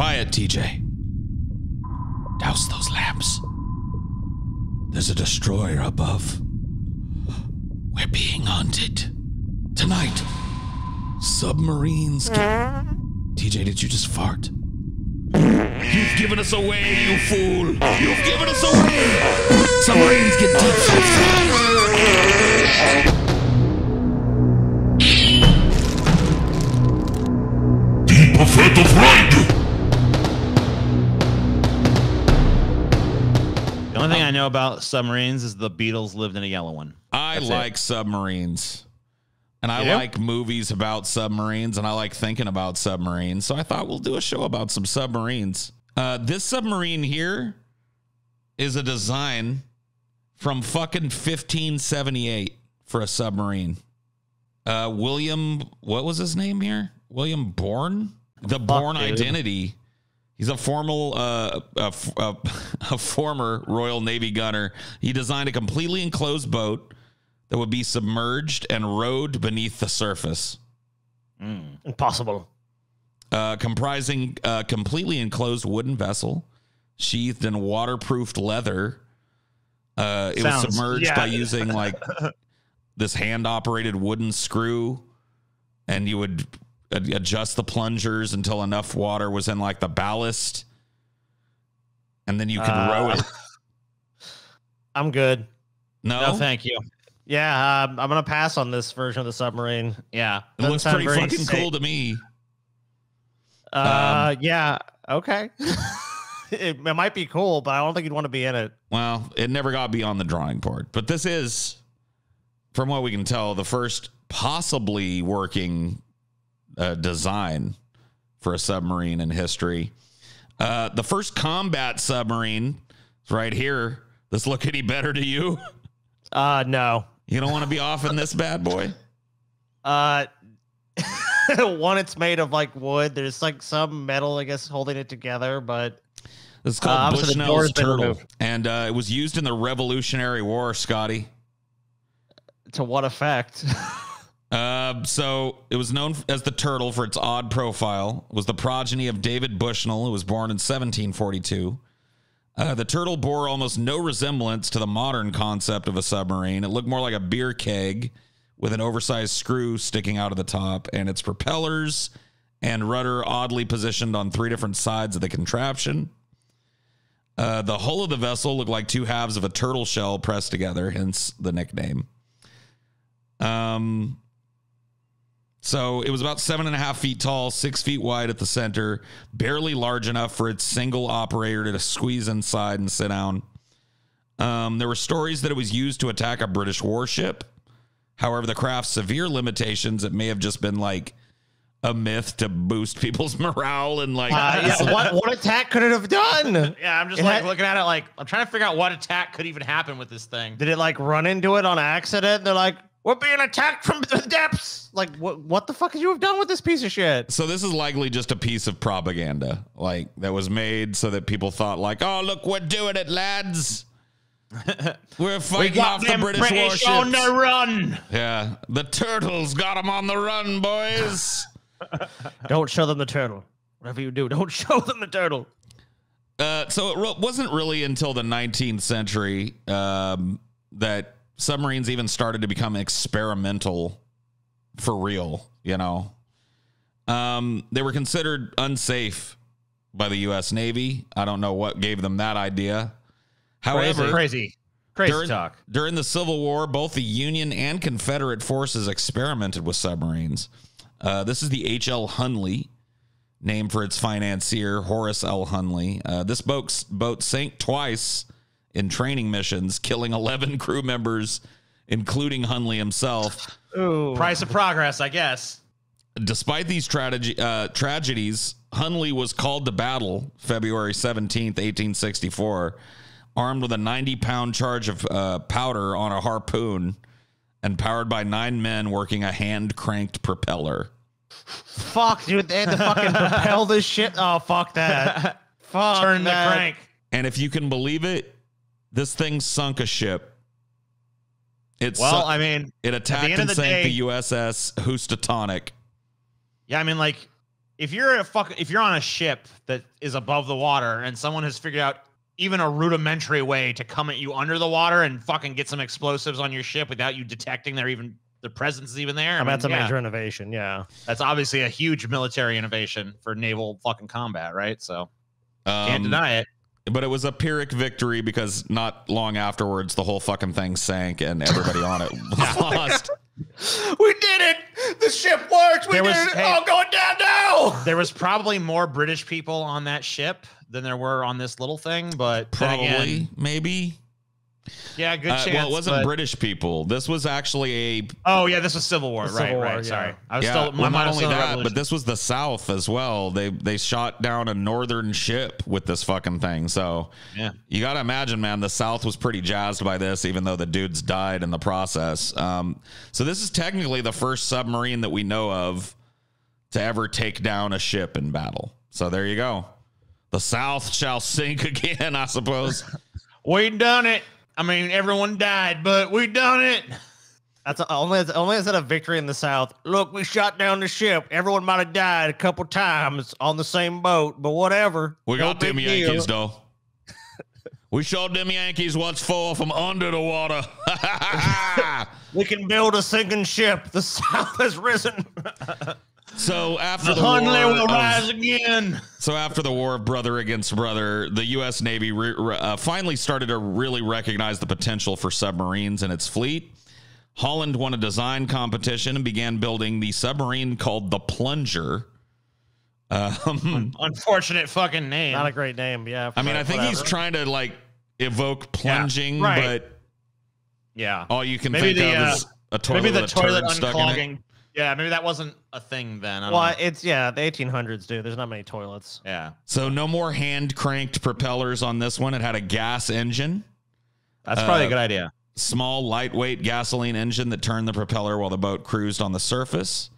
Quiet, TJ. Douse those lamps. There's a destroyer above. We're being hunted. Tonight. Submarines. Can... TJ, did you just fart? You've given us away, you fool! You've given us away! Submarines get deep Deep afraid of ride! I know about submarines is the Beatles lived in a yellow one. I That's like it. submarines. And I yep. like movies about submarines and I like thinking about submarines. So I thought we'll do a show about some submarines. Uh, this submarine here is a design from fucking 1578 for a submarine. Uh, William, what was his name here? William Bourne? The Fuck, Bourne dude. identity He's a formal, uh, a, a, a, former Royal Navy gunner. He designed a completely enclosed boat that would be submerged and rowed beneath the surface. Mm. Impossible. Uh, comprising a uh, completely enclosed wooden vessel, sheathed in waterproofed leather. Uh, it Sounds, was submerged yeah. by using like this hand-operated wooden screw, and you would adjust the plungers until enough water was in like the ballast, and then you could uh, row it. I'm good. No? no, thank you. Yeah, um, I'm gonna pass on this version of the submarine. Yeah, it looks pretty fucking safe. cool to me. Uh, um, yeah, okay. it, it might be cool, but I don't think you'd want to be in it. Well, it never got beyond the drawing board, but this is, from what we can tell, the first possibly working uh, design for a submarine in history. Uh, the first combat submarine is right here. Does this look any better to you? Uh, no. You don't want to be off in this bad boy. Uh, one it's made of like wood. There's like some metal, I guess, holding it together, but it's called uh, Bushnell's turtle, and uh, it was used in the Revolutionary War, Scotty. To what effect? Uh, so it was known as the turtle for its odd profile. It was the progeny of David Bushnell, who was born in 1742. Uh, the turtle bore almost no resemblance to the modern concept of a submarine. It looked more like a beer keg with an oversized screw sticking out of the top, and its propellers and rudder oddly positioned on three different sides of the contraption. Uh, the hull of the vessel looked like two halves of a turtle shell pressed together, hence the nickname. Um, so it was about seven and a half feet tall, six feet wide at the center, barely large enough for its single operator to squeeze inside and sit down. Um, there were stories that it was used to attack a British warship. However, the craft's severe limitations, it may have just been like a myth to boost people's morale and like uh, yeah, what, what attack could it have done? yeah, I'm just it like had, looking at it like I'm trying to figure out what attack could even happen with this thing. Did it like run into it on accident? They're like, we're being attacked from the depths. Like, what? What the fuck could you have done with this piece of shit? So this is likely just a piece of propaganda, like that was made so that people thought, like, "Oh, look, we're doing it, lads. We're fighting we off the British, British warships on the run." Yeah, the turtles got them on the run, boys. don't show them the turtle. Whatever you do, don't show them the turtle. Uh, so it wasn't really until the 19th century um, that submarines even started to become experimental for real, you know. Um, they were considered unsafe by the U.S. Navy. I don't know what gave them that idea. However, crazy, crazy, during, talk. During the Civil War, both the Union and Confederate forces experimented with submarines. Uh, this is the H.L. Hunley, named for its financier Horace L. Hunley. Uh, this boat boat sank twice in training missions, killing 11 crew members, including Hunley himself. Ooh. Price of progress, I guess. Despite these trage- uh, tragedies, Hunley was called to battle February 17th, 1864, armed with a 90 pound charge of uh, powder on a harpoon and powered by nine men working a hand cranked propeller. Fuck, dude. They had to fucking propel this shit. Oh, fuck that. fuck. Turn that. the crank. And if you can believe it, this thing sunk a ship. It's well, I mean, it attacked and the sank day, the USS Houstonic. Yeah, I mean, like if you're a fuck, if you're on a ship that is above the water and someone has figured out even a rudimentary way to come at you under the water and fucking get some explosives on your ship without you detecting their even the presence is even there. I mean, that's a yeah. major innovation. Yeah, that's obviously a huge military innovation for naval fucking combat, right? So um, can't deny it but it was a pyrrhic victory because not long afterwards the whole fucking thing sank and everybody on it lost. We did it! The ship worked. We there was, did it! Hey, oh, going down now. There was probably more British people on that ship than there were on this little thing, but probably again, maybe yeah, good chance. Uh, well, it wasn't but... British people. This was actually a. Oh yeah, this was Civil War. Right, Civil War, right. Yeah. Sorry, I was yeah, still. My well, not only that, but this was the South as well. They they shot down a northern ship with this fucking thing. So yeah, you got to imagine, man. The South was pretty jazzed by this, even though the dudes died in the process. Um, so this is technically the first submarine that we know of to ever take down a ship in battle. So there you go. The South shall sink again, I suppose. we done it. I mean, everyone died, but we done it. That's a, only only instead of victory in the South. Look, we shot down the ship. Everyone might have died a couple times on the same boat, but whatever. We got them deal. Yankees though. we showed them Yankees what's for from under the water. we can build a sinking ship. The South has risen. So after the, the war will of, um, rise again. So after the war of brother against brother, the U.S. Navy re, re, uh, finally started to really recognize the potential for submarines in its fleet. Holland won a design competition and began building the submarine called the Plunger. Um, Unfortunate fucking name. Not a great name. Yeah. I mean, I think whatever. he's trying to like evoke plunging, yeah, right. but yeah, all you can maybe think the, of uh, is a toilet. Maybe the toilet unclogging yeah, maybe that wasn't a thing then. well, know. it's yeah, the 1800s do. There's not many toilets. Yeah. So no more hand cranked propellers on this one. It had a gas engine. That's probably uh, a good idea. Small, lightweight gasoline engine that turned the propeller while the boat cruised on the surface.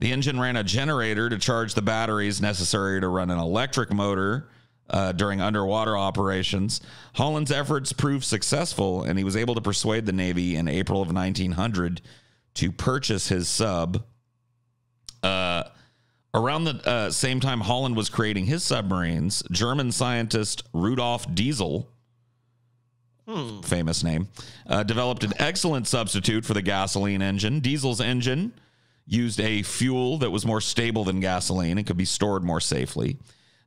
The engine ran a generator to charge the batteries necessary to run an electric motor. Uh, during underwater operations. Holland's efforts proved successful, and he was able to persuade the Navy in April of 1900 to purchase his sub. Uh, around the uh, same time Holland was creating his submarines, German scientist Rudolf Diesel, hmm. famous name, uh, developed an excellent substitute for the gasoline engine. Diesel's engine used a fuel that was more stable than gasoline and could be stored more safely.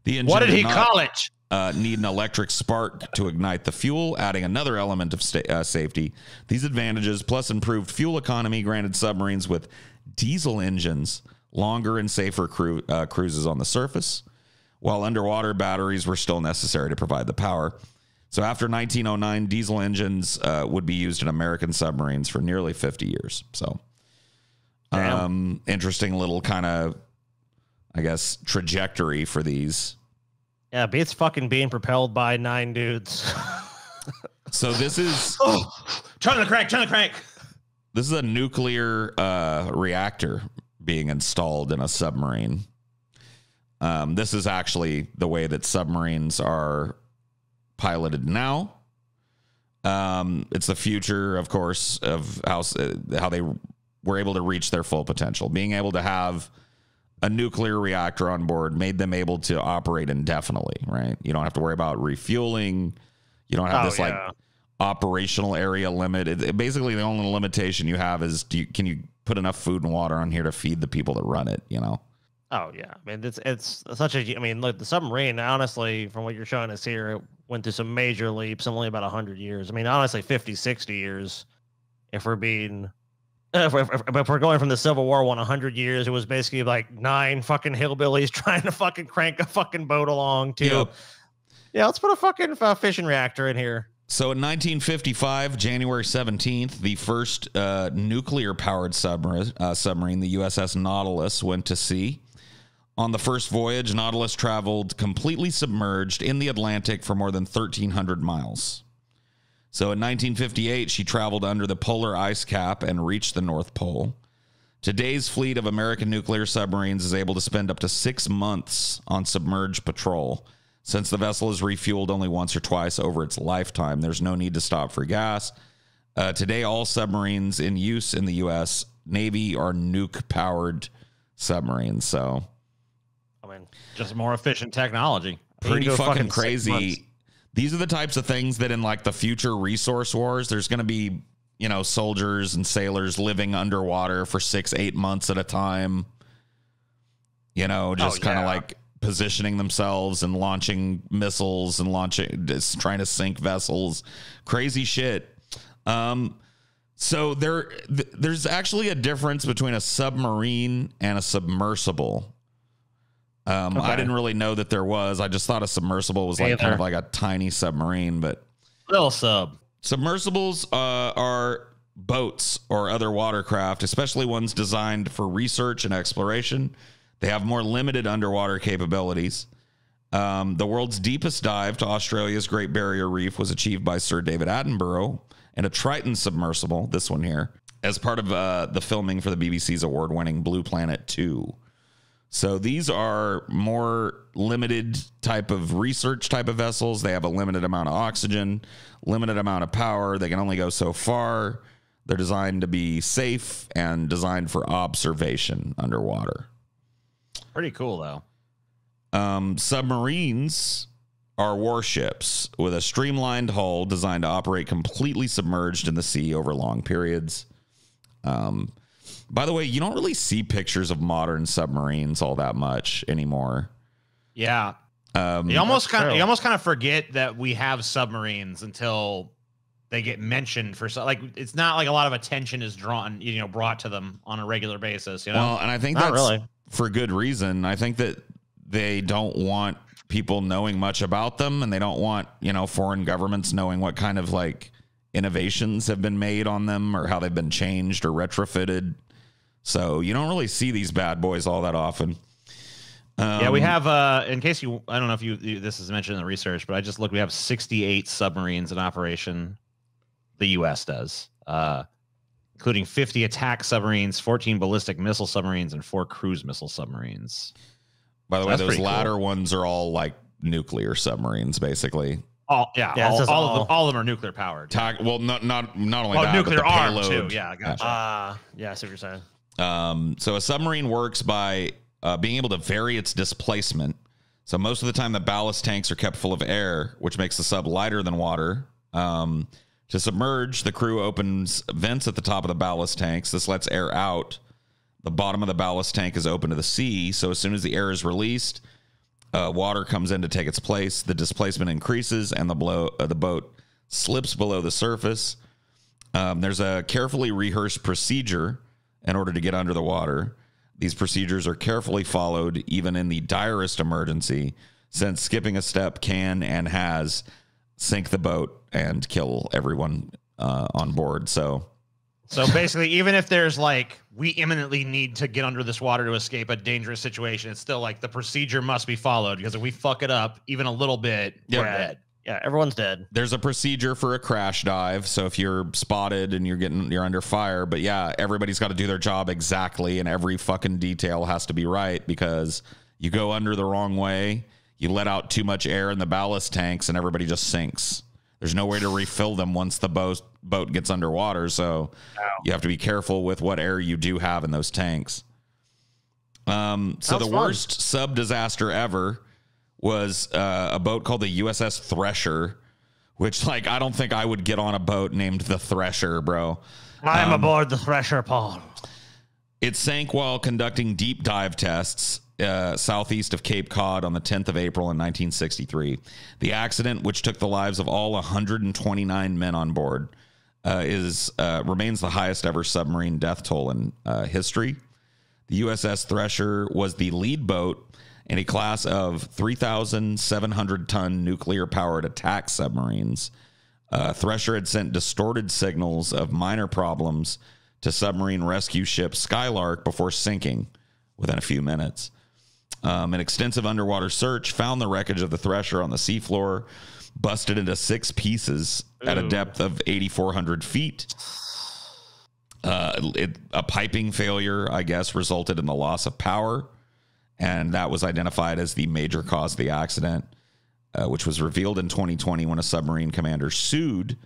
The engine what did, did he not, call it? uh, need an electric spark to ignite the fuel, adding another element of sta- uh, safety. These advantages, plus improved fuel economy, granted submarines with diesel engines longer and safer cru- uh, cruises on the surface, while underwater batteries were still necessary to provide the power. So after 1909, diesel engines uh, would be used in American submarines for nearly 50 years. So, um, interesting little kind of, I guess, trajectory for these yeah, it's fucking being propelled by nine dudes. so this is oh, to crank, trying to crank. This is a nuclear uh, reactor being installed in a submarine. Um, this is actually the way that submarines are piloted now. Um, it's the future, of course, of how uh, how they were able to reach their full potential. Being able to have a nuclear reactor on board made them able to operate indefinitely, right? You don't have to worry about refueling. You don't have oh, this yeah. like operational area limit. It, it, basically, the only limitation you have is do you, can you put enough food and water on here to feed the people that run it? You know. Oh yeah, I mean it's it's such a I mean look the submarine honestly from what you're showing us here it went through some major leaps in only about 100 years. I mean honestly 50 60 years if we're being uh, if we're, if we're going from the Civil War 100 years, it was basically like nine fucking hillbillies trying to fucking crank a fucking boat along to, yep. yeah, let's put a fucking uh, fission reactor in here. So in 1955, January 17th, the first uh, nuclear powered submarine, uh, submarine, the USS Nautilus, went to sea. On the first voyage, Nautilus traveled completely submerged in the Atlantic for more than 1,300 miles. So in 1958, she traveled under the polar ice cap and reached the North Pole. Today's fleet of American nuclear submarines is able to spend up to six months on submerged patrol. Since the vessel is refueled only once or twice over its lifetime, there's no need to stop for gas. Uh, today, all submarines in use in the U.S. Navy are nuke powered submarines. So, I mean, just more efficient technology. Pretty fucking, fucking crazy these are the types of things that in like the future resource wars, there's going to be, you know, soldiers and sailors living underwater for six, eight months at a time, you know, oh, just oh, kind of yeah. like positioning themselves and launching missiles and launching, just trying to sink vessels, crazy shit. Um, so there, th- there's actually a difference between a submarine and a submersible. Um, okay. I didn't really know that there was. I just thought a submersible was like Either. kind of like a tiny submarine, but little sub. Submersibles uh, are boats or other watercraft, especially ones designed for research and exploration. They have more limited underwater capabilities. Um, the world's deepest dive to Australia's Great Barrier Reef was achieved by Sir David Attenborough in a Triton submersible, this one here, as part of uh, the filming for the BBC's award winning Blue Planet 2. So these are more limited type of research type of vessels. They have a limited amount of oxygen, limited amount of power. They can only go so far. They're designed to be safe and designed for observation underwater. Pretty cool though. Um, submarines are warships with a streamlined hull designed to operate completely submerged in the sea over long periods. Um, by the way, you don't really see pictures of modern submarines all that much anymore. Yeah. Um, you almost kind of you almost kind of forget that we have submarines until they get mentioned for so like it's not like a lot of attention is drawn you know brought to them on a regular basis. You know, well, and I think not that's really. for good reason. I think that they don't want people knowing much about them, and they don't want you know foreign governments knowing what kind of like innovations have been made on them or how they've been changed or retrofitted. So you don't really see these bad boys all that often. Um, yeah, we um, have. Uh, in case you, I don't know if you, you, this is mentioned in the research, but I just look. We have 68 submarines in operation. The U.S. does, uh, including 50 attack submarines, 14 ballistic missile submarines, and four cruise missile submarines. By the so way, those latter cool. ones are all like nuclear submarines, basically. All yeah, yeah all, all, all, of them, all of them are nuclear powered. well, not not not only oh, that, nuclear but too. Yeah, gotcha. Uh, yeah, I see what you're saying. Um, so a submarine works by uh, being able to vary its displacement. So most of the time, the ballast tanks are kept full of air, which makes the sub lighter than water. Um, to submerge, the crew opens vents at the top of the ballast tanks. This lets air out. The bottom of the ballast tank is open to the sea, so as soon as the air is released, uh, water comes in to take its place. The displacement increases, and the blow uh, the boat slips below the surface. Um, there's a carefully rehearsed procedure in order to get under the water. These procedures are carefully followed, even in the direst emergency, since skipping a step can and has sink the boat and kill everyone uh, on board. So so basically, even if there's like we imminently need to get under this water to escape a dangerous situation, it's still like the procedure must be followed because if we fuck it up even a little bit, yeah. we're dead. Yeah, everyone's dead. There's a procedure for a crash dive. So if you're spotted and you're getting you're under fire, but yeah, everybody's got to do their job exactly and every fucking detail has to be right because you go under the wrong way, you let out too much air in the ballast tanks and everybody just sinks. There's no way to refill them once the boat boat gets underwater, so you have to be careful with what air you do have in those tanks. Um, so That's the fun. worst sub disaster ever was uh, a boat called the USS Thresher, which like I don't think I would get on a boat named the Thresher, bro. I'm um, aboard the Thresher, Paul. It sank while conducting deep dive tests. Uh, southeast of Cape Cod on the 10th of April in 1963. The accident, which took the lives of all 129 men on board, uh, is uh, remains the highest ever submarine death toll in uh, history. The USS Thresher was the lead boat in a class of 3,700 ton nuclear powered attack submarines. Uh, Thresher had sent distorted signals of minor problems to submarine rescue ship Skylark before sinking within a few minutes. Um, an extensive underwater search found the wreckage of the thresher on the seafloor, busted into six pieces Ooh. at a depth of 8,400 feet. Uh, it, a piping failure, I guess, resulted in the loss of power, and that was identified as the major cause of the accident, uh, which was revealed in 2020 when a submarine commander sued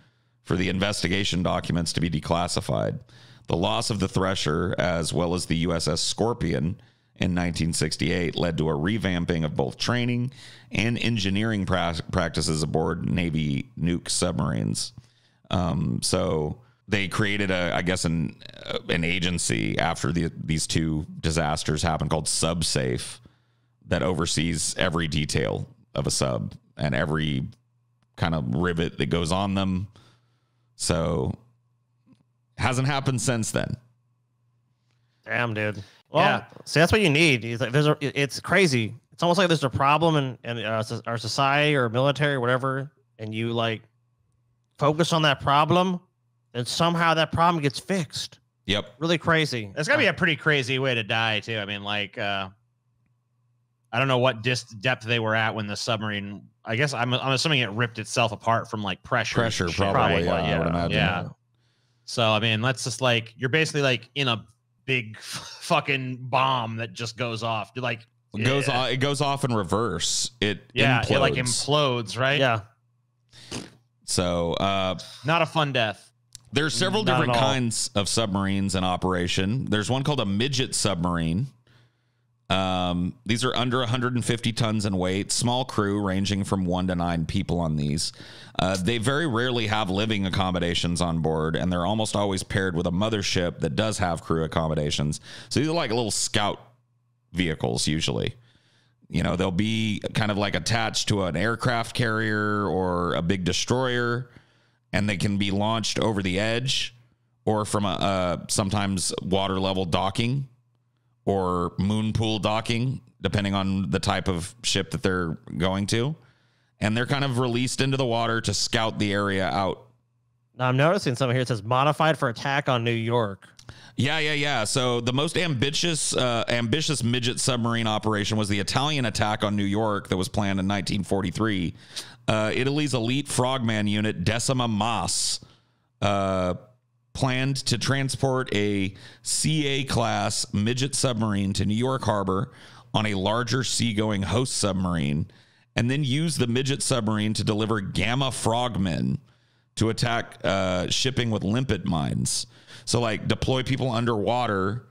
for the investigation documents to be declassified. The loss of the Thresher, as well as the USS Scorpion, in 1968 led to a revamping of both training and engineering pra- practices aboard Navy nuke submarines. Um, so they created a, I guess, an uh, an agency after the, these two disasters happened called Subsafe that oversees every detail of a sub and every kind of rivet that goes on them. So hasn't happened since then. Damn, dude. Well, yeah. See, that's what you need. It's, like there's a, it's crazy. It's almost like there's a problem in, in uh, our society or military or whatever, and you like focus on that problem, and somehow that problem gets fixed. Yep. Really crazy. It's has gotta be uh, a pretty crazy way to die too. I mean, like, uh, I don't know what depth they were at when the submarine. I guess I'm, I'm assuming it ripped itself apart from like pressure. Pressure, probably. probably yeah, yeah, yeah. So I mean, let's just like you're basically like in a big f- fucking bomb that just goes off. like it goes yeah. off, it goes off in reverse. It yeah, implodes. it like implodes, right? Yeah. So uh, not a fun death. There are several mm, not different kinds of submarines in operation. There's one called a midget submarine. Um, these are under 150 tons in weight, small crew ranging from one to nine people on these. Uh, they very rarely have living accommodations on board, and they're almost always paired with a mothership that does have crew accommodations. So these are like little scout vehicles, usually. You know, they'll be kind of like attached to an aircraft carrier or a big destroyer, and they can be launched over the edge or from a, a sometimes water level docking or moon pool docking, depending on the type of ship that they're going to. And they're kind of released into the water to scout the area out. Now I'm noticing something here. It says modified for attack on New York. Yeah, yeah, yeah. So the most ambitious, uh, ambitious midget submarine operation was the Italian attack on New York that was planned in 1943. Uh, Italy's elite frogman unit Decima Mas uh, planned to transport a CA class midget submarine to New York Harbor on a larger seagoing host submarine, and then use the midget submarine to deliver gamma frogmen to attack uh, shipping with limpet mines. So, like, deploy people underwater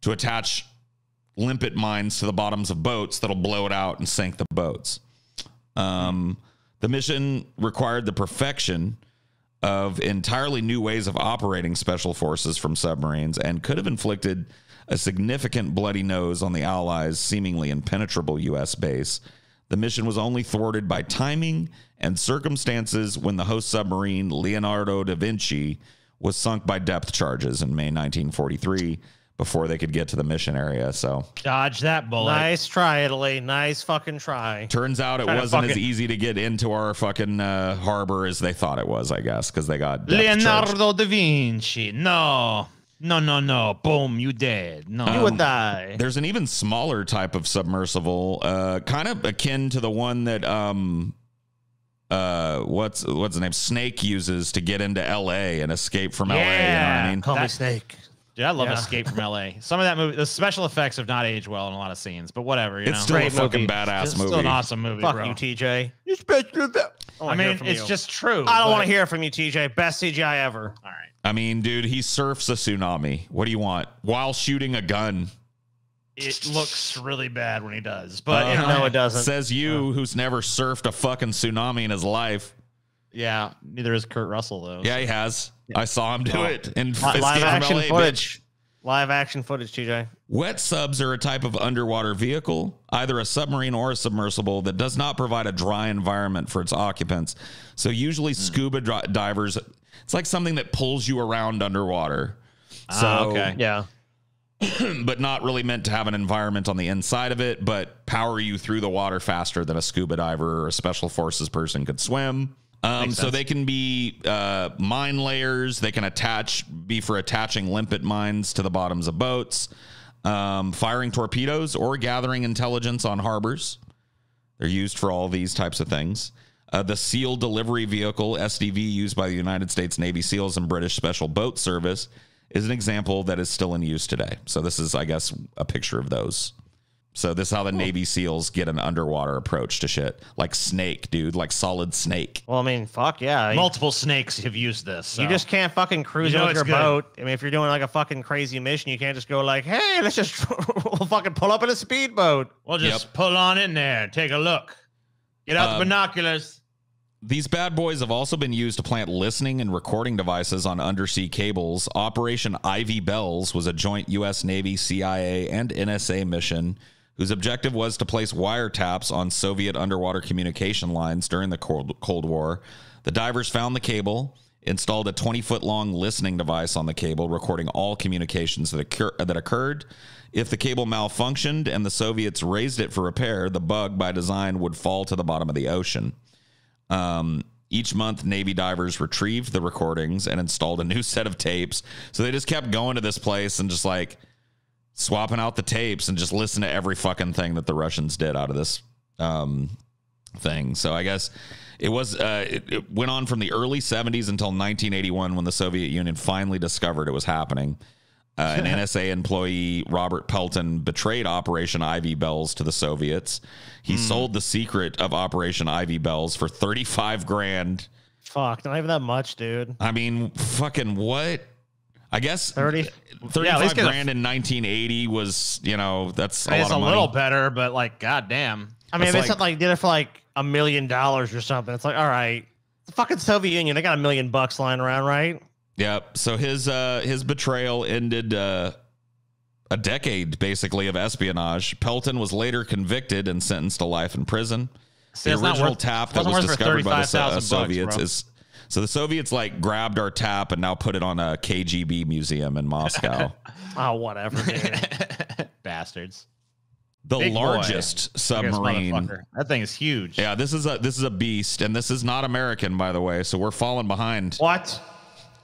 to attach limpet mines to the bottoms of boats that'll blow it out and sink the boats. Um, the mission required the perfection of entirely new ways of operating special forces from submarines and could have inflicted a significant bloody nose on the Allies' seemingly impenetrable U.S. base. The mission was only thwarted by timing and circumstances when the host submarine Leonardo da Vinci was sunk by depth charges in May 1943 before they could get to the mission area. So dodge that bullet. Nice try, Italy. Nice fucking try. Turns out it wasn't as easy to get into our fucking uh, harbor as they thought it was. I guess because they got Leonardo charged. da Vinci. No. No, no, no. Boom, you dead. No, um, you would um, die. There's an even smaller type of submersible, uh, kind of akin to the one that um, uh what's what's the name snake uses to get into la and escape from yeah. la you know what i mean call that, me snake Dude, I love yeah. Escape from L.A. Some of that movie, the special effects have not aged well in a lot of scenes, but whatever. You it's know? still Great a fucking movie. badass it's movie. Still an awesome movie. Fuck bro. you, TJ. You special I, I mean, it's you. just true. I don't want to hear from you, TJ. Best CGI ever. All right. I mean, dude, he surfs a tsunami. What do you want? While shooting a gun. It looks really bad when he does, but uh, know, no, it doesn't. Says you, who's never surfed a fucking tsunami in his life. Yeah, neither has Kurt Russell though. Yeah, so. he has. I saw him do oh. it in live action LA, footage. Bitch. Live action footage, TJ. Wet subs are a type of underwater vehicle, either a submarine or a submersible, that does not provide a dry environment for its occupants. So, usually, mm. scuba divers, it's like something that pulls you around underwater. Ah, so, okay. Yeah. but not really meant to have an environment on the inside of it, but power you through the water faster than a scuba diver or a special forces person could swim. Um, so they can be uh, mine layers. They can attach, be for attaching limpet mines to the bottoms of boats, um, firing torpedoes, or gathering intelligence on harbors. They're used for all these types of things. Uh, the SEAL delivery vehicle, SDV, used by the United States Navy SEALs and British Special Boat Service, is an example that is still in use today. So this is, I guess, a picture of those. So this is how the cool. Navy SEALs get an underwater approach to shit, like snake, dude, like solid snake. Well, I mean, fuck yeah, multiple snakes have used this. So. You just can't fucking cruise you know with your good. boat. I mean, if you're doing like a fucking crazy mission, you can't just go like, hey, let's just we'll fucking pull up in a speedboat. We'll just yep. pull on in there, take a look, get out um, the binoculars. These bad boys have also been used to plant listening and recording devices on undersea cables. Operation Ivy Bells was a joint U.S. Navy, CIA, and NSA mission whose objective was to place wiretaps on Soviet underwater communication lines during the Cold War. The divers found the cable, installed a 20 foot long listening device on the cable, recording all communications that, occur- that occurred. If the cable malfunctioned and the Soviets raised it for repair, the bug by design would fall to the bottom of the ocean. Um, each month, Navy divers retrieved the recordings and installed a new set of tapes. So they just kept going to this place and just like, swapping out the tapes and just listen to every fucking thing that the Russians did out of this um, thing. So I guess it was uh, it, it, went on from the early 70s until 1981 when the Soviet Union finally discovered it was happening. Uh, an NSA employee, Robert Pelton, betrayed Operation Ivy Bells to the Soviets. He mm. sold the secret of Operation Ivy Bells for 35 grand. Fuck, not even that much, dude. I mean, fucking what? I guess 30, 35 yeah, grand a, in 1980 was, you know, that's a It's a money. little better, but like, goddamn. I mean, it's if it's like, like did it for like a million dollars or something, it's like, all right, the fucking Soviet Union, they got a million bucks lying around, right? Yep. So his uh, his betrayal ended uh, a decade basically of espionage. Pelton was later convicted and sentenced to life in prison. See, the original worth, tap that was discovered by the uh, Soviets bucks, is so the Soviets like grabbed our tap and now put it on a KGB museum in Moscow. oh, whatever, dude. Bastards. The Big largest boy. submarine. That thing is huge. Yeah, this is a this is a beast, and this is not American, by the way. So we're falling behind. What?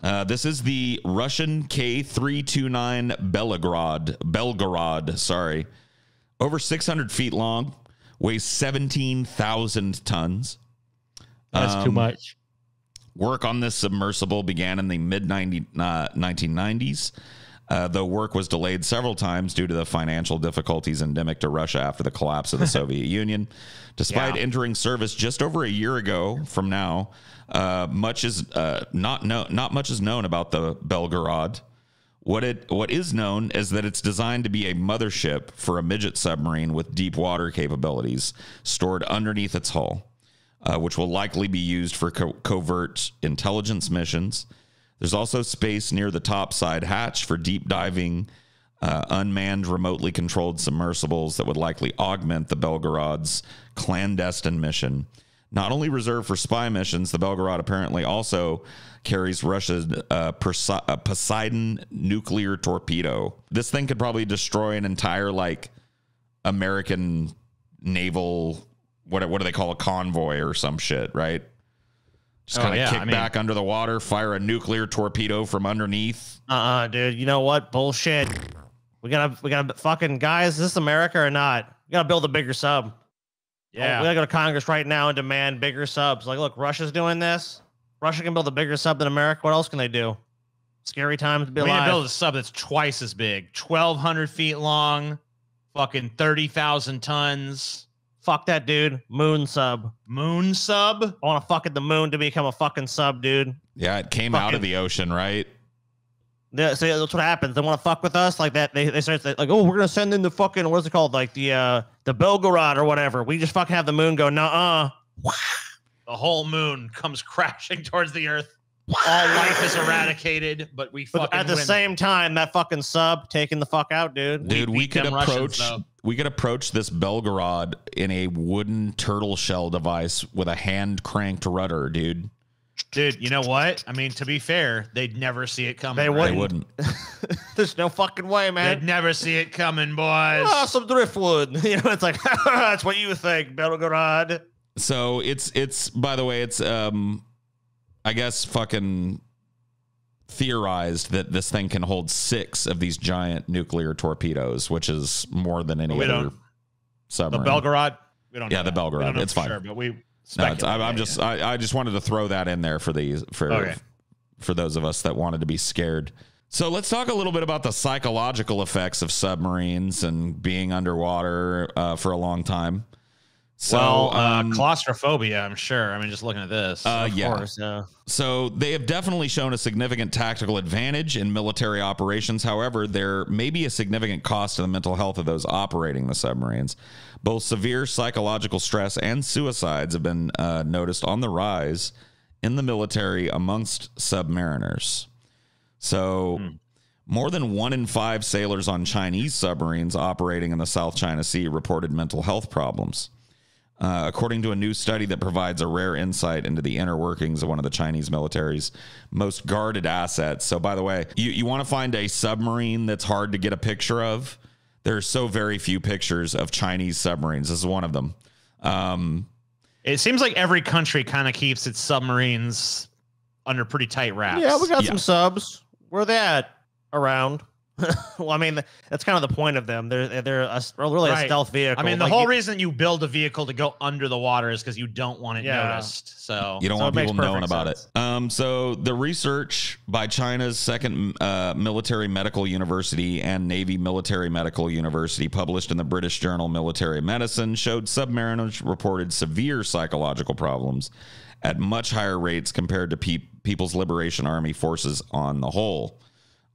Uh, this is the Russian K three two nine Belgorod. Belgorod, sorry, over six hundred feet long, weighs seventeen thousand tons. That's um, too much. Work on this submersible began in the mid 1990s, uh, uh though work was delayed several times due to the financial difficulties endemic to Russia after the collapse of the Soviet Union. Despite yeah. entering service just over a year ago from now, uh, much is uh, not no, not much is known about the Belgorod. What it what is known is that it's designed to be a mothership for a midget submarine with deep water capabilities stored underneath its hull uh, which will likely be used for co- covert intelligence missions. There's also space near the top side hatch for deep diving uh, unmanned, remotely controlled submersibles that would likely augment the Belgorod's clandestine mission. Not only reserved for spy missions, the Belgorod apparently also carries Russia's uh, uh Poseidon nuclear torpedo. This thing could probably destroy an entire, like, American naval what what do they call a convoy or some shit, right? Just kind of oh, yeah. kick I mean, back under the water, fire a nuclear torpedo from underneath. Uh, uh-uh, dude, you know what? Bullshit. We gotta, we gotta fucking guys. Is this America or not? We gotta build a bigger sub. Yeah, oh, we gotta go to Congress right now and demand bigger subs. Like, look, Russia's doing this. Russia can build a bigger sub than America. What else can they do? Scary times to be we alive. We build a sub that's twice as big, twelve hundred feet long, fucking thirty thousand tons. Fuck that dude. Moon sub. Moon sub? I want to fuck at the moon to become a fucking sub, dude. Yeah, it came fucking, out of the ocean, right? Yeah, so that's what happens. They want to fuck with us like that. They, they start like, oh, we're gonna send in the fucking what's it called, like the uh the Belgorod or whatever. We just fucking have the moon go, nah, uh, the whole moon comes crashing towards the earth. All life is eradicated, but we fucking but at the win. same time that fucking sub taking the fuck out, dude. Dude, we, we could approach. Russians, we could approach this Belgorod in a wooden turtle shell device with a hand cranked rudder, dude. Dude, you know what? I mean, to be fair, they'd never see it coming. They wouldn't. They wouldn't. There's no fucking way, man. They'd never see it coming, boys. Oh, some driftwood. You know, it's like that's what you think, Belgorod. So it's it's by the way, it's um, I guess fucking theorized that this thing can hold six of these giant nuclear torpedoes, which is more than any other submarine. The Belgorod, we don't. Yeah, the Belgorod. It's fine, sure, but we. No, I, am just. I, I, just wanted to throw that in there for these for okay. Oh, for those of us that wanted to be scared. So let's talk a little bit about the psychological effects of submarines and being underwater uh, for a long time. So well, uh, um, claustrophobia, I'm sure. I mean, just looking at this. Uh, yeah. Course, yeah. So they have definitely shown a significant tactical advantage in military operations. However, there may be a significant cost to the mental health of those operating the submarines. Both severe psychological stress and suicides have been uh, noticed on the rise in the military amongst submariners. So. Hmm. More than one in five sailors on Chinese submarines operating in the South China Sea reported mental health problems. Uh, according to a new study that provides a rare insight into the inner workings of one of the Chinese military's most guarded assets. So, by the way, you, you want to find a submarine that's hard to get a picture of? There are so very few pictures of Chinese submarines. This is one of them. Um, it seems like every country kind of keeps its submarines under pretty tight wraps. Yeah, we got yeah. some subs. Where are they at around? well, I mean, that's kind of the point of them. They're they're a, really right. a stealth vehicle. I mean, the like, whole reason you build a vehicle to go under the water is because you don't want it yeah. noticed. So you don't so want people knowing about it. Um, so the research by China's second uh, military medical university and Navy military medical university, published in the British journal Military Medicine, showed submariners reported severe psychological problems at much higher rates compared to Pe People's Liberation Army forces on the whole.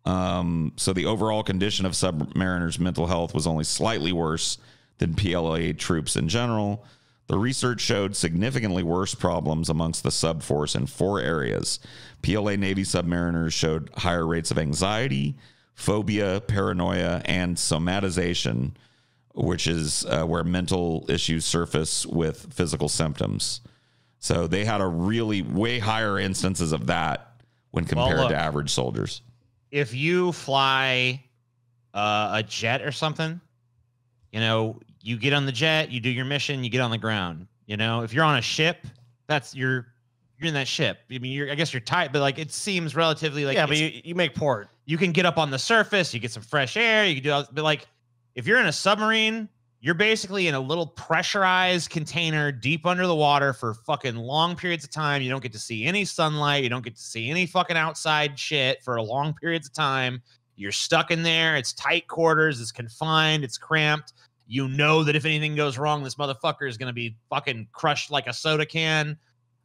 Um, so the overall condition of submariners' mental health was only slightly worse than PLA troops in general. The research showed significantly worse problems amongst the sub force in four areas. PLA Navy submariners showed higher rates of anxiety, phobia, paranoia, and somatization, which is uh, where mental issues surface with physical symptoms. So they had a really way higher instances of that when compared well, look, to average soldiers if you fly uh, a jet or something, you know, you get on the jet, you do your mission, you get on the ground. You know, if you're on a ship, that's your you're in that ship. I mean, you're I guess you're tight, but like it seems relatively like yeah. But you, you make port. You can get up on the surface, you get some fresh air, you can do. But like if you're in a submarine, you're basically in a little pressurized container deep under the water for fucking long periods of time. You don't get to see any sunlight. You don't get to see any fucking outside shit for long periods of time. You're stuck in there. It's tight quarters. It's confined. It's cramped. You know that if anything goes wrong, this motherfucker is going to be fucking crushed like a soda can.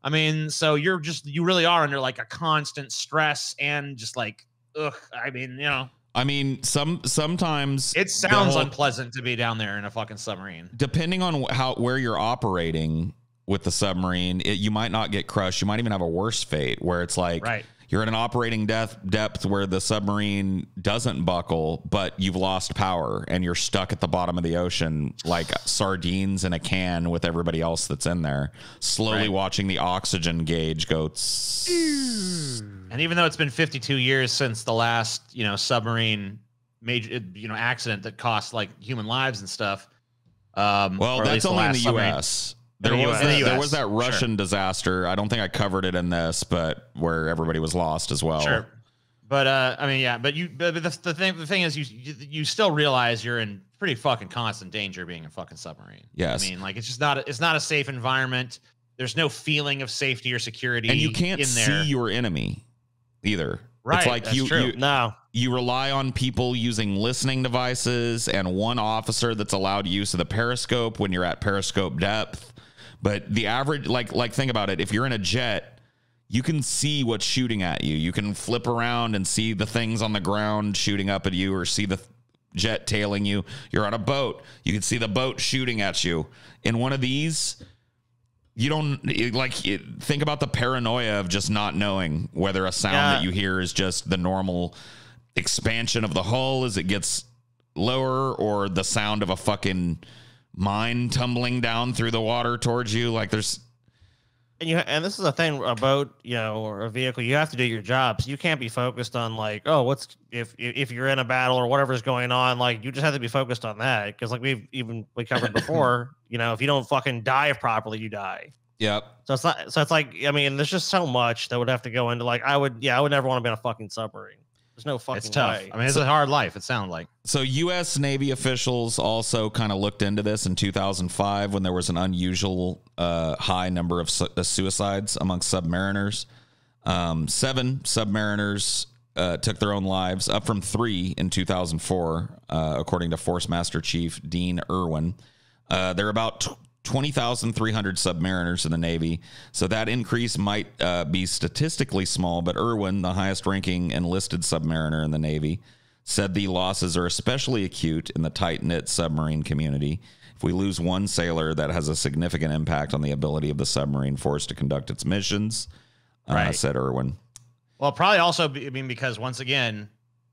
I mean, so you're just, you really are under like a constant stress and just like, ugh. I mean, you know, I mean, some sometimes it sounds whole, unpleasant to be down there in a fucking submarine. Depending on how where you're operating with the submarine, it, you might not get crushed. You might even have a worse fate where it's like, right. You're at an operating depth depth where the submarine doesn't buckle, but you've lost power and you're stuck at the bottom of the ocean like sardines in a can with everybody else that's in there, slowly right. watching the oxygen gauge go. Tss- and even though it's been 52 years since the last, you know, submarine major, you know, accident that cost like human lives and stuff. Um, well, that's only in the U.S. There was, that, the there was that Russian sure. disaster. I don't think I covered it in this, but where everybody was lost as well. Sure. But uh, I mean, yeah. But you, but the, the thing, the thing is, you you still realize you're in pretty fucking constant danger being a fucking submarine. Yes. I mean, like it's just not a, it's not a safe environment. There's no feeling of safety or security, and you can't see your enemy either. Right. It's like you, true. you no. You rely on people using listening devices and one officer that's allowed use of the periscope when you're at periscope depth. But the average, like, like think about it. If you're in a jet, you can see what's shooting at you. You can flip around and see the things on the ground shooting up at you, or see the jet tailing you. You're on a boat. You can see the boat shooting at you. In one of these, you don't like think about the paranoia of just not knowing whether a sound yeah. that you hear is just the normal expansion of the hull as it gets lower or the sound of a fucking mine tumbling down through the water towards you. Like there's and you and this is a thing a boat you know or a vehicle you have to do your job so you can't be focused on like oh what's if if you're in a battle or whatever's going on like you just have to be focused on that because like we've even we covered before you know if you don't fucking dive properly you die yep so it's not so it's like i mean there's just so much that would have to go into like i would yeah i would never want to be on a fucking submarine there's no fucking. It's tough. Way. I mean, it's a hard life. It sounds like. So, U.S. Navy officials also kind of looked into this in 2005 when there was an unusual uh, high number of su- uh, suicides among submariners. Um, seven submariners uh, took their own lives, up from three in 2004, uh, according to Force Master Chief Dean Irwin. Uh, there are about 20,300 submariners in the Navy, so that increase might uh, be statistically small, but Irwin, the highest ranking enlisted submariner in the Navy, said the losses are especially acute in the tight knit submarine community. If we lose one sailor, that has a significant impact on the ability of the submarine force to conduct its missions, uh, right. uh, said Irwin. Well, probably also, be, I mean, because once again,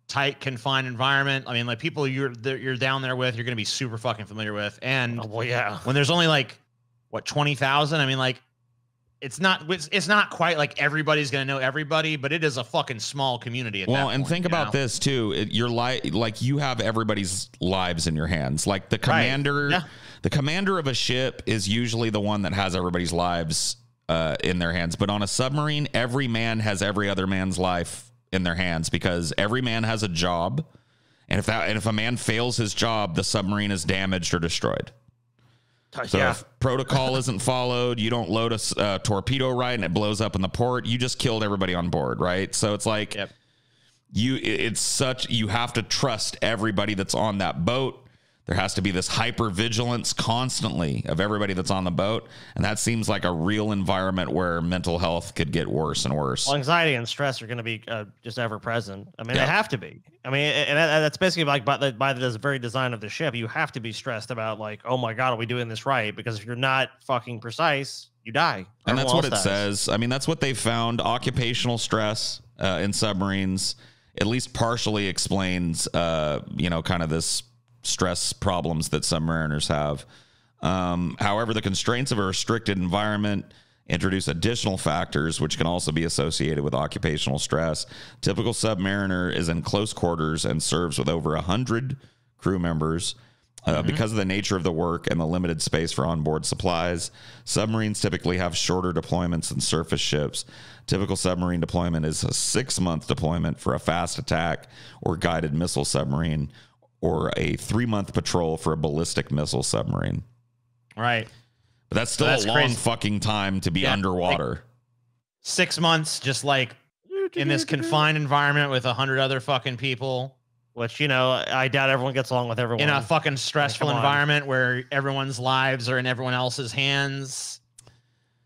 tight, confined environment. I mean, like people you're you're down there with, you're gonna be super fucking familiar with. And oh, well, yeah, when there's only like what twenty thousand, I mean, like it's not it's, it's not quite like everybody's gonna know everybody, but it is a fucking small community. well, point, and think about know? this too. It, you're like like you have everybody's lives in your hands. Like the commander, right. yeah. the commander of a ship is usually the one that has everybody's lives uh, in their hands. But on a submarine, every man has every other man's life in their hands because every man has a job. And if that and if a man fails his job, the submarine is damaged or destroyed. Uh, so yeah. if protocol isn't followed, you don't load a uh, torpedo right and it blows up in the port, you just killed everybody on board, right? So it's like yep. you it's such you have to trust everybody that's on that boat. There has to be this hyper vigilance constantly of everybody that's on the boat, and that seems like a real environment where mental health could get worse and worse. Well, anxiety and stress are going to be uh, just ever present. I mean, yeah. they have to be. I mean, and that's basically like by the, by the very design of the ship, you have to be stressed about like, oh my god, are we doing this right? Because if you're not fucking precise, you die. And that's what it dies. says. I mean, that's what they found. Occupational stress uh, in submarines at least partially explains, uh, you know, kind of this stress problems that submariners have. Um, however, the constraints of a restricted environment introduce additional factors which can also be associated with occupational stress. Typical submariner is in close quarters and serves with over 100 crew members. Uh, mm-hmm. Because of the nature of the work and the limited space for onboard supplies, submarines typically have shorter deployments than surface ships. Typical submarine deployment is a six month deployment for a fast attack or guided missile submarine, or a three month patrol for a ballistic missile submarine. Right. But that's still so that's a long crazy. fucking time to be yeah, underwater. Like six months, just like in this confined environment with a hundred other fucking people. Which you know, I doubt everyone gets along with everyone in a fucking stressful like, environment where everyone's lives are in everyone else's hands.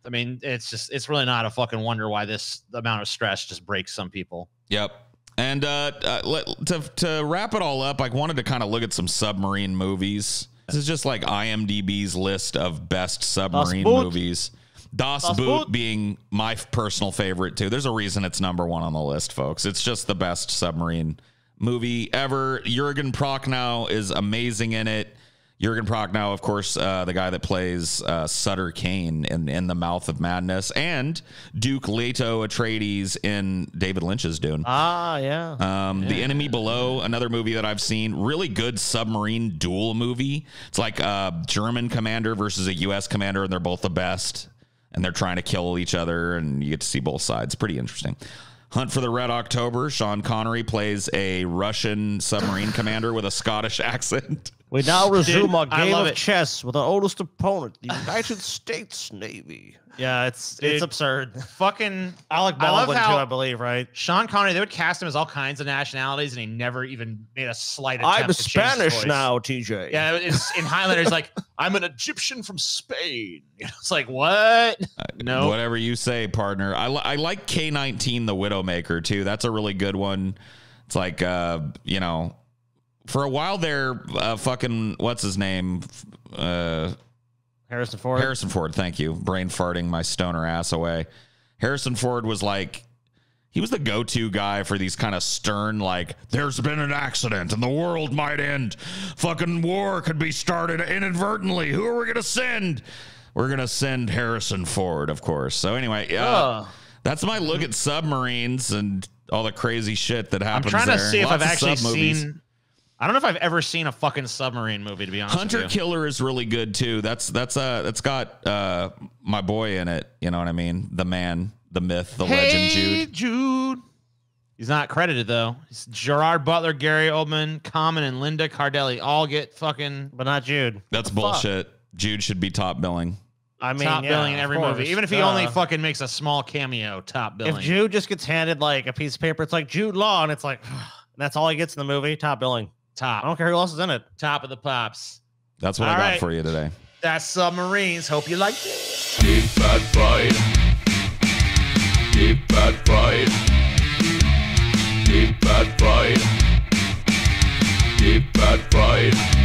I mean, it's just it's really not a fucking wonder why this amount of stress just breaks some people. Yep. And uh, uh, let, to to wrap it all up, I wanted to kind of look at some submarine movies. This is just like IMDb's list of best submarine das movies. Das, das Boot, Boot being my personal favorite too. There's a reason it's number one on the list, folks. It's just the best submarine movie ever. Jurgen Prochnow is amazing in it. Jurgen now, of course, uh, the guy that plays uh, Sutter Kane in, in The Mouth of Madness, and Duke Leto Atreides in David Lynch's Dune. Ah, yeah. Um, yeah. The Enemy Below, another movie that I've seen. Really good submarine duel movie. It's like a German commander versus a U.S. commander, and they're both the best, and they're trying to kill each other, and you get to see both sides. Pretty interesting. Hunt for the Red October. Sean Connery plays a Russian submarine commander with a Scottish accent. We now resume Dude, our game of it. chess with our oldest opponent, the United States Navy. Yeah, it's Dude, it's absurd. Fucking Alec Baldwin I too, I believe, right? Sean Connery, they would cast him as all kinds of nationalities, and he never even made a slight attempt. I'm to Spanish now, TJ. Yeah, it's in he's like I'm an Egyptian from Spain. It's like what? Uh, no, whatever you say, partner. I li I like K19, the Widowmaker too. That's a really good one. It's like uh, you know for a while there, uh, fucking what's his name? Uh, Harrison Ford. Harrison Ford. Thank you. Brain farting my stoner ass away. Harrison Ford was like he was the go-to guy for these kind of stern like there's been an accident and the world might end fucking war could be started inadvertently who are we going to send we're going to send harrison ford of course so anyway uh, that's my look at submarines and all the crazy shit that happens i'm trying to see Lots if i've actually seen I don't know if I've ever seen a fucking submarine movie to be honest. Hunter Killer is really good too. That's that's uh that's got uh my boy in it. You know what I mean? The man, the myth, the hey, legend, Jude. Jude. He's not credited though. It's Gerard Butler, Gary Oldman, Common, and Linda Cardelli all get fucking, but not Jude. That's bullshit. Fuck? Jude should be top billing. I mean, top yeah, billing in every course. movie, even if he uh, only fucking makes a small cameo. Top billing. If Jude just gets handed like a piece of paper, it's like Jude Law, and it's like, and that's all he gets in the movie. Top billing. Top. I don't care who else is in it. Top of the pops. That's what All I got right. for you today. That's submarines. Hope you like it. Deep bad fight. Deep bad fight. Deep bad fight. Deep bad fight.